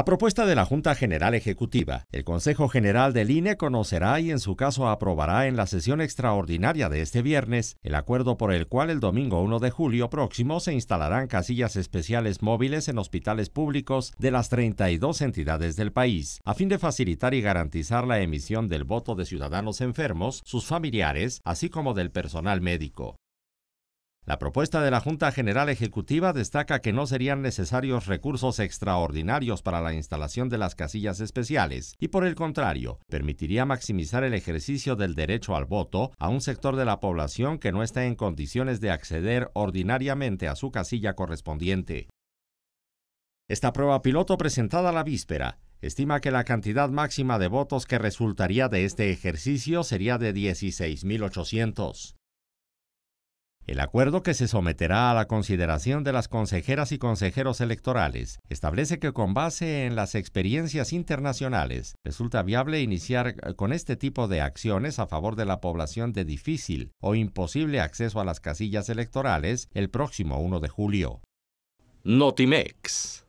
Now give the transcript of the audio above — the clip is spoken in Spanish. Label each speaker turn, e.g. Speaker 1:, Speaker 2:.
Speaker 1: A propuesta de la Junta General Ejecutiva, el Consejo General del INE conocerá y en su caso aprobará en la sesión extraordinaria de este viernes el acuerdo por el cual el domingo 1 de julio próximo se instalarán casillas especiales móviles en hospitales públicos de las 32 entidades del país, a fin de facilitar y garantizar la emisión del voto de ciudadanos enfermos, sus familiares, así como del personal médico. La propuesta de la Junta General Ejecutiva destaca que no serían necesarios recursos extraordinarios para la instalación de las casillas especiales y por el contrario, permitiría maximizar el ejercicio del derecho al voto a un sector de la población que no está en condiciones de acceder ordinariamente a su casilla correspondiente. Esta prueba piloto presentada la víspera estima que la cantidad máxima de votos que resultaría de este ejercicio sería de 16.800. El acuerdo que se someterá a la consideración de las consejeras y consejeros electorales establece que con base en las experiencias internacionales resulta viable iniciar con este tipo de acciones a favor de la población de difícil o imposible acceso a las casillas electorales el próximo 1 de julio. Notimex